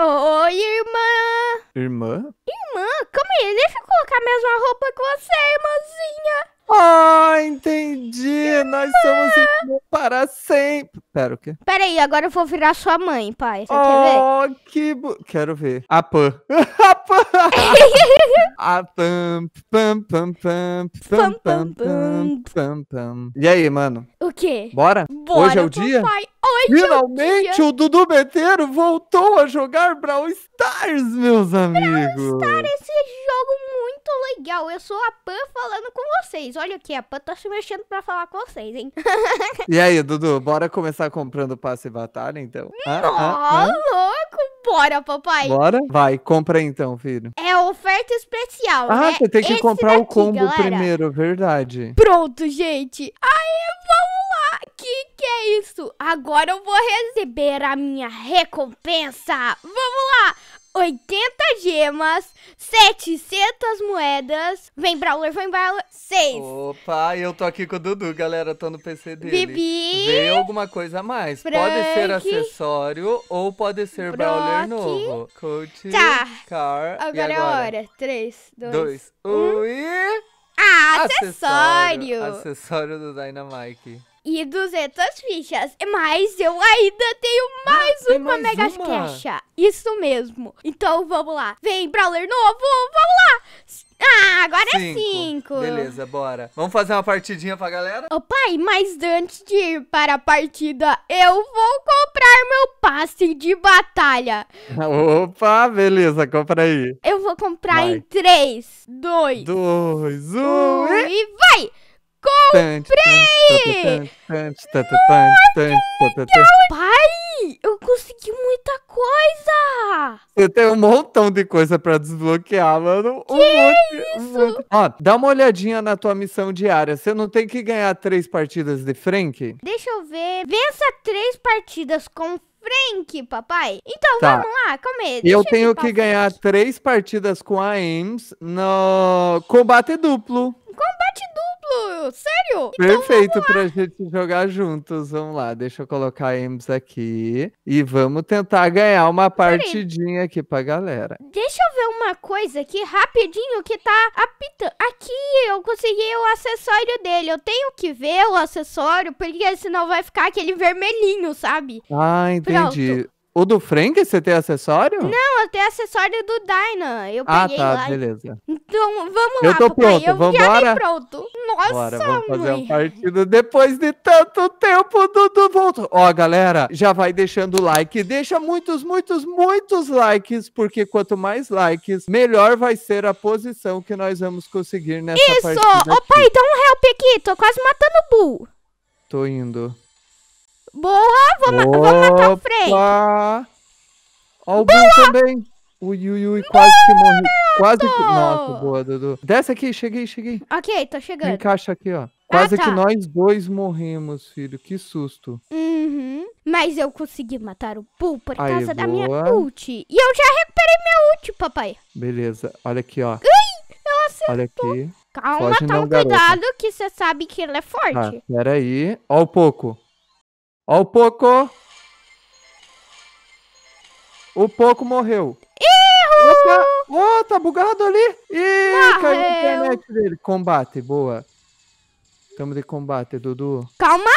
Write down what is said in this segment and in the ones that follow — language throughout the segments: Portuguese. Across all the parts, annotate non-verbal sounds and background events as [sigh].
Oi, irmã! Irmã? Irmã, calma aí, deixa eu colocar a mesma roupa que você, irmãzinha! Ah, entendi! Nós somos irmãos para sempre! Pera, o quê? Pera aí, agora eu vou virar sua mãe, pai. Você oh, quer ver? Oh, que... Quero ver. A Pan. [laughs] A Pan! [laughs] A Pan, pam, pam, pam, pam, pam, pam, pam, pam. E aí, mano? O quê? Bora? Bora Hoje é o dia? Pai. Hoje Finalmente é o, dia. o Dudu Beteiro voltou a jogar Brawl Stars, meus amigos! Brawl Stars, esse jogo muito legal. Eu sou a Pan falando com vocês. Olha aqui, a Pan tá se mexendo pra falar com vocês, hein? [laughs] e aí, Dudu, bora começar comprando passe batalha, então? Ah, ah, ah. louco! Bora, papai! Bora? Vai, compra então, filho. É oferta especial, Ah, né? você tem que Esse comprar daqui, o combo galera. primeiro, verdade. Pronto, gente. Aí, vamos lá. Que que é isso? Agora eu vou receber a minha recompensa. Vamos lá! 80 gemas, 700 moedas. Vem, Brawler, vem, Brawler. 6. Opa, eu tô aqui com o Dudu, galera. Tô no PC dele. Bibi. Veio alguma coisa a mais. Frank, pode ser acessório ou pode ser Brock, Brawler novo. Coach, tá. Car. Agora, agora? é a hora. 3, 2, 1 e. Ah, acessório! Acessório do Dynamite e 200 fichas. Mas eu ainda tenho ah, mais ah, uma mega uma. caixa. Isso mesmo. Então vamos lá. Vem, Brawler novo, vamos lá. Ah, agora é cinco. é 5. Beleza, bora. Vamos fazer uma partidinha pra galera? Ô pai, mas antes de ir para a partida, eu vou comprar meu passe de batalha. [laughs] Opa, beleza, compra aí. Eu vou comprar vai. em 3, 2, 2, 1 e vai! comprei! Pai, eu consegui muita coisa! Você tem um montão de coisa pra desbloquear, mano. Que um monte, isso? Um monte. Ó, dá uma olhadinha na tua missão diária. Você não tem que ganhar três partidas de Frank? Deixa eu ver. Vença três partidas com Frank, papai. Então, tá. vamos lá, calma aí. Eu tenho que ganhar três partidas com a Ames no combate duplo. Sério? Sério? Então, Perfeito pra gente jogar juntos. Vamos lá, deixa eu colocar a Ames aqui. E vamos tentar ganhar uma partidinha aqui pra galera. Deixa eu ver uma coisa aqui rapidinho que tá apitando. Aqui eu consegui o acessório dele. Eu tenho que ver o acessório, porque senão vai ficar aquele vermelhinho, sabe? Ah, entendi. Pronto. O do Frank, você tem acessório? Não, eu tenho acessório do Dyna. Eu ah, peguei ah, tá, lá. beleza. Então, vamos lá, eu tô papai. Pronto, eu vambora? pronto. Nossa, Bora, vamos mãe. fazer um partido depois de tanto tempo, Dudu voltou. Ó, galera, já vai deixando o like. Deixa muitos, muitos, muitos likes, porque quanto mais likes, melhor vai ser a posição que nós vamos conseguir nessa Isso. partida. Isso! Ô, pai, dá um help aqui. Tô quase matando o Bull. Tô indo. Boa! Vou, ma vou matar o Frei. Olha o Bill também. Ui, ui, ui, quase que morri. Quase que... Nossa, boa, Dudu. Desce aqui, cheguei, cheguei. Ok, tô chegando. Encaixa aqui, ó. Ah, quase ah, tá. que nós dois morremos, filho. Que susto. Uhum. Mas eu consegui matar o Bull por Aí, causa boa. da minha ult. E eu já recuperei minha ult, papai. Beleza. Olha aqui, ó. Ui, eu acertou. Olha aqui. Calma, Foge toma não, cuidado garota. que você sabe que ele é tá, forte. Ah, peraí. Ó o Poco. Ó o Poco. O Poco morreu. Opa! Oh, tá bugado ali. Ih, caiu a internet dele. Combate, boa. Estamos de combate, Dudu. Calma.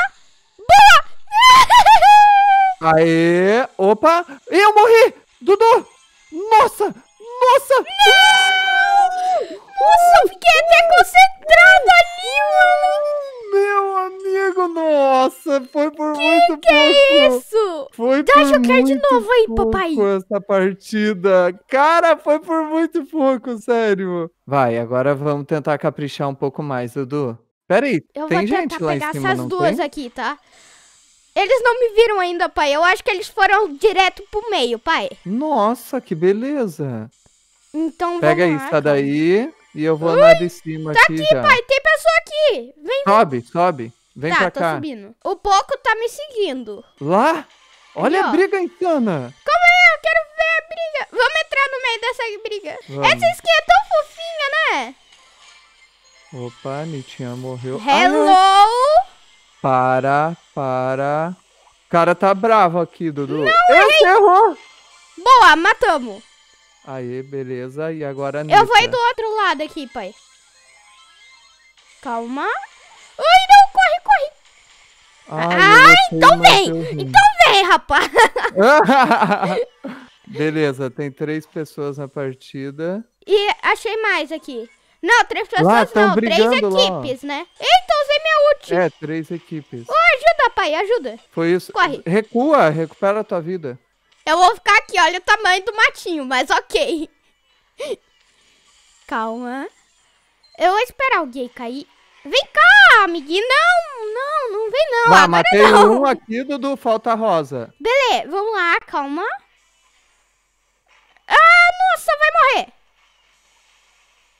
Boa! Aê! Opa! Eu morri! Dudu! Nossa! Nossa! Não! Nossa, eu fiquei até concentrada ali, mano! Meu amigo, nossa, foi por que muito que é pouco. É isso? Foi Dá por jogar muito de novo aí, pouco papai. Essa partida. Cara, foi por muito pouco, sério. Vai, agora vamos tentar caprichar um pouco mais, Dudu. Peraí, eu tem gente lá em cima, Eu vou pegar essas duas tem? aqui, tá? Eles não me viram ainda, pai. Eu acho que eles foram direto pro meio, pai. Nossa, que beleza. Então Pega vamos Pega isso tá então. daí. E eu vou Ui, lá de cima tá aqui, aqui já. pai. Tem pessoa aqui. Vem, Sobe, sobe. Vem tá, pra tô subindo. O Poco tá me seguindo. Lá? Olha Aqui, a briga, insana. Calma aí, é? eu quero ver a briga. Vamos entrar no meio dessa briga. Vamos. Essa skin é tão fofinha, né? Opa, a Nitinha morreu. Hello! Ah, para, para. O cara tá bravo aqui, Dudu. Não, eu errei. errou. Boa, matamos. Aí, beleza. E agora Anitta. Eu vou ir do outro lado aqui, pai. Calma. Ai, não, corre, corre. Ai, ah, então é vem. Então vem, rapaz. [laughs] beleza, tem três pessoas na partida. E achei mais aqui. Não, três ah, pessoas lá, não, três equipes, lá, né? Eita, usei minha ult. É, três equipes. Oh, ajuda, pai, ajuda. Foi isso. Corre. Recua, recupera a tua vida. Eu vou ficar aqui, olha o tamanho do matinho, mas ok. Calma. Eu vou esperar alguém cair. Vem cá, amiguinho. Não, não, não vem não. Ah, matei não. um aqui, Dudu. Falta rosa. Beleza, vamos lá, calma. Ah, nossa, vai morrer.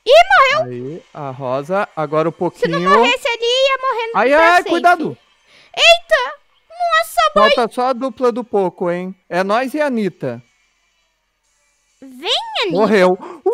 Ih, morreu. Aí, a rosa, agora um pouquinho. Se não morresse ele ia morrer no Ai, ai, é, cuidado. Eita. Nossa, boy! Bota só a dupla do pouco, hein? É nós e a Anitta. Vem, Anitta. Morreu. Uh!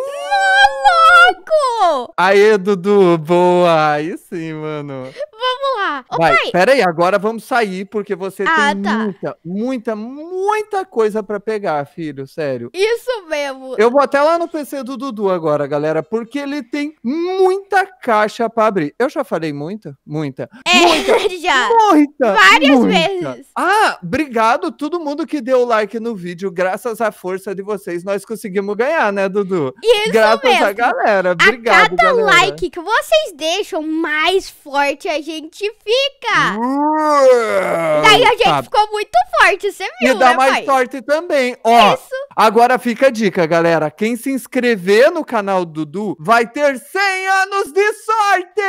Não, louco! Aê, Dudu, boa! Aí sim, mano. Vamos lá. Vai, Pera aí, agora vamos sair, porque você ah, tem tá. muita, muita, muita coisa pra pegar, filho, sério. Isso mesmo. Eu vou até lá no PC do Dudu agora, galera, porque ele tem muita caixa pra abrir. Eu já falei muita? Muita. É, muita, [laughs] já. Muita! Várias muita. vezes. Ah, obrigado todo mundo que deu like no vídeo. Graças à força de vocês, nós conseguimos ganhar, né, Dudu? Isso Graças mesmo. à galera. Obrigado, A cada galera. like que vocês deixam, mais forte a gente fica. Uou, Daí a gente tá. ficou muito forte, você viu, E dá né, mais pai? sorte também. Ó, Isso. agora fica a dica, galera. Quem se inscrever no canal Dudu vai ter 100 anos de sorte!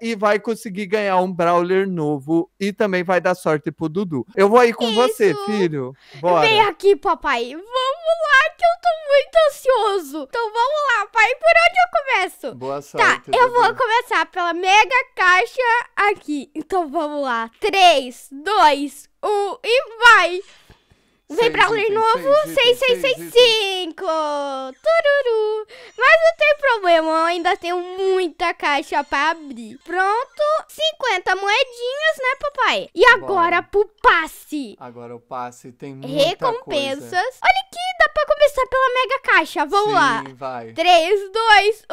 E vai conseguir ganhar um Brawler novo e também vai dar sorte pro Dudu. Eu vou aí com Isso. você, filho. Bora. Vem aqui, papai. Vamos lá tô muito ansioso. Então vamos lá, pai, por onde eu começo? Boa tá, sorte. Tá, eu vou começar pela mega caixa aqui. Então vamos lá. 3, 2, 1 e vai! Vem pra ler novo, 6665! Tururu! Mas não tem problema, eu ainda tenho muita caixa pra abrir. Pronto, 50 moedinhas, né, papai? E agora Bora. pro passe. Agora o passe tem muita Recompensas. Coisa. Olha que começar pela mega caixa. Vamos Sim, lá. Vai. 3, 2,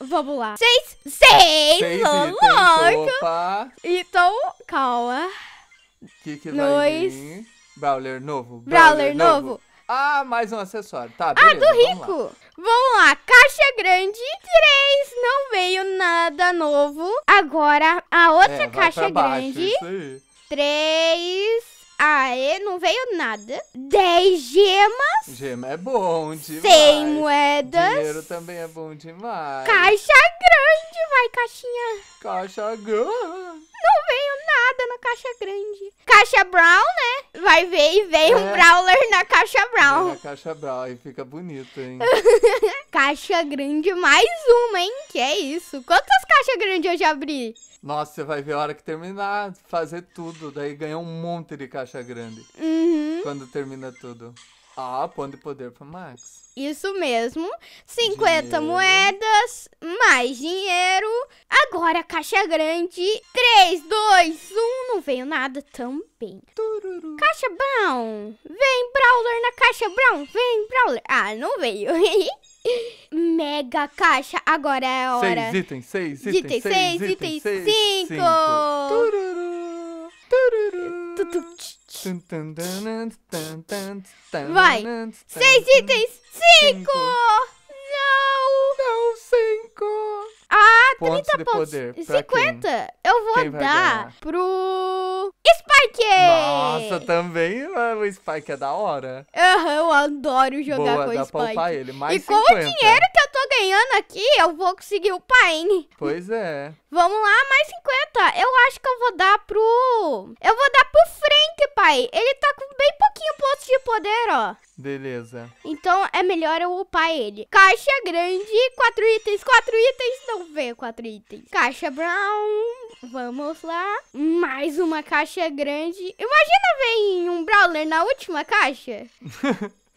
1. Vamos lá. 6, 6. 6 louco. Então, calma. O que, que vai vir? Brawler novo. Brawler, Brawler novo. novo. Ah, mais um acessório. Tá, ah, beleza, Ah, do rico. Vamos lá. vamos lá. Caixa grande. 3. Não veio nada novo. Agora, a outra é, caixa grande. Baixo, isso aí. Três. Aê não veio nada. 10 gemas. Gema é bom demais. 100 moedas. Dinheiro também é bom demais. Caixa grande, vai, caixinha. Caixa grande. Não veio nada na caixa grande. Caixa brown, né? Vai ver e veio é. um brawler na caixa brown. na caixa brown e fica bonito, hein? [laughs] caixa grande mais uma, hein? Que é isso. Quantas caixas grandes eu já abri? Nossa, você vai ver a hora que terminar, fazer tudo. Daí ganha um monte de caixa grande. Uhum. Quando termina tudo. Ah, pão de poder para Max. Isso mesmo. 50 dinheiro. moedas, mais dinheiro. Agora caixa grande. 3, 2, 1 não veio nada também. Tururu. Caixa Brown. Vem, Brawler na Caixa Brown. Vem, Brawler. Ah, não veio. [laughs] Mega Caixa. Agora é a hora. Seis itens, seis itens. Itens, seis, seis itens, seis, cinco. cinco. Tururu. Vai. Seis itens, cinco. cinco. Não. Não, cinco pontos 30 de pontos. poder. 50 quem? eu vou quem dar pro Spike! Nossa, também o Spike é da hora. Aham, uhum, eu adoro jogar Boa, com dá o Spike. Pra ele. Mais e 50. com o dinheiro que eu tô ganhando aqui, eu vou conseguir o Pine. Pois é. Vamos lá, mais 50. Eu acho que eu vou dar pro. Eu vou dar pro Frank, pai. Ele tá com bem pouquinho pontos de poder, ó. Beleza. Então é melhor eu upar ele. Caixa grande, quatro itens, quatro itens, não vê quatro itens. Caixa brown, vamos lá. Mais uma caixa grande. Imagina ver um brawler na última caixa. [laughs]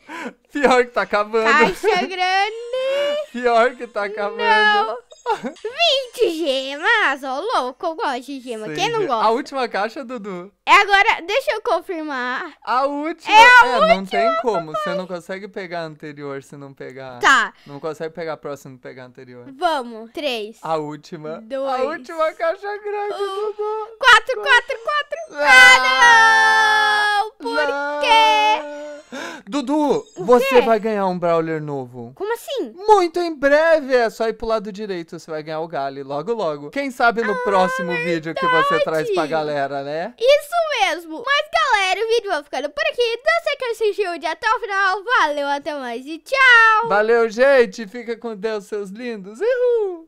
Pior que tá acabando. Caixa grande. [laughs] Pior que tá acabando. Não. 20 gemas! Ô, oh, louco, eu gosto de gema. Sim. Quem não gosta? A última caixa, Dudu? É agora, deixa eu confirmar. A última? É, a é última, não tem como. Papai. Você não consegue pegar a anterior se não pegar. Tá. Não consegue pegar a próxima se não pegar a anterior. Vamos. Três. A última. Dois. A última caixa grande, um, Dudu. Quatro, quatro, quatro. Ah, ah não! Por não. quê? Dudu, o você quê? vai ganhar um Brawler novo. Como assim? Muito em breve. É só ir pro lado direito. Você vai ganhar o Gale logo, logo. Quem sabe no ah, próximo verdade. vídeo que você traz pra galera, né? Isso mesmo. Mas, galera, o vídeo vai ficando por aqui. Não sei que assistiu o dia até o final. Valeu, até mais e tchau. Valeu, gente. Fica com Deus, seus lindos. Uhul.